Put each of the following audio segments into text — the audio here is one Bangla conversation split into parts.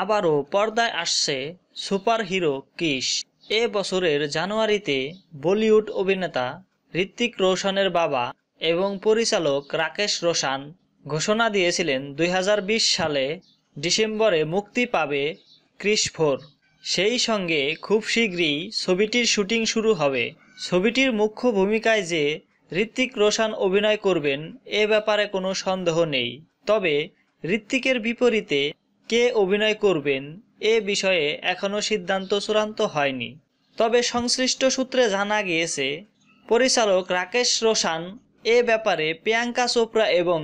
আবারও পর্দায় আসছে সুপারহিরো কিস এ বছরের জানুয়ারিতে বলিউড অভিনেতা ঋত্বিক রোশনের বাবা এবং পরিচালক রাকেশ রোশান ঘোষণা দিয়েছিলেন দুই সালে ডিসেম্বরে মুক্তি পাবে ক্রিস ফোর সেই সঙ্গে খুব শীঘ্রই ছবিটির শুটিং শুরু হবে ছবিটির মুখ্য ভূমিকায় যে ঋত্বিক রোশান অভিনয় করবেন এ ব্যাপারে কোনো সন্দেহ নেই তবে ঋত্বিকের বিপরীতে কে অভিনয় করবেন এ বিষয়ে এখনও সিদ্ধান্ত চূড়ান্ত হয়নি তবে সংশ্লিষ্ট সূত্রে জানা গিয়েছে পরিচালক রাকেশ রোশান এ ব্যাপারে প্রিয়াঙ্কা চোপড়া এবং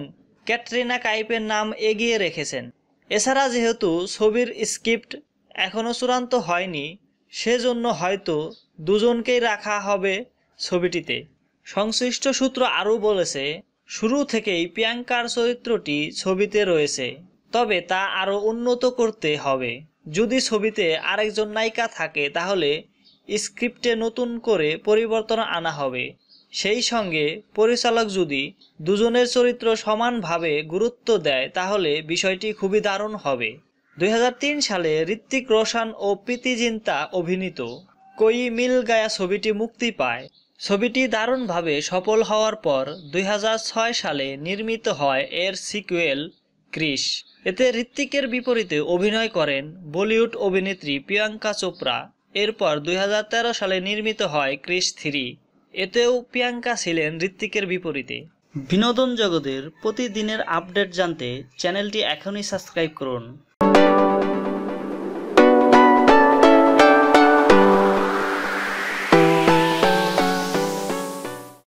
ক্যাটরিনা কাইপের নাম এগিয়ে রেখেছেন এছাড়া যেহেতু ছবির স্ক্রিপ্ট এখনও চূড়ান্ত হয়নি সেজন্য হয়তো দুজনকেই রাখা হবে ছবিটিতে সংশ্লিষ্ট সূত্র আরও বলেছে শুরু থেকেই প্রিয়াঙ্কার চরিত্রটি ছবিতে রয়েছে তবে তা আরও উন্নত করতে হবে যদি ছবিতে আরেকজন নায়িকা থাকে তাহলে স্ক্রিপ্টে নতুন করে পরিবর্তন আনা হবে সেই সঙ্গে পরিচালক যদি দুজনের চরিত্র সমানভাবে গুরুত্ব দেয় তাহলে বিষয়টি খুবই দারুণ হবে দুই সালে ঋত্বিক রোশন ও প্রীতি জিন্তা অভিনীত কই মিল গায়া ছবিটি মুক্তি পায় ছবিটি দারুণভাবে সফল হওয়ার পর দুই সালে নির্মিত হয় এর সিকুয়েল ক্রিস এতে ঋত্বিকের বিপরীতে অভিনয় করেন বলিউড অভিনেত্রী প্রিয়াঙ্কা চোপড়া এরপর দুই সালে নির্মিত হয় ক্রিস থ্রি এতেও প্রিয়াঙ্কা ছিলেন ঋত্বিকের বিপরীতে বিনোদন জগতের প্রতিদিনের আপডেট জানতে চ্যানেলটি এখনই সাবস্ক্রাইব করুন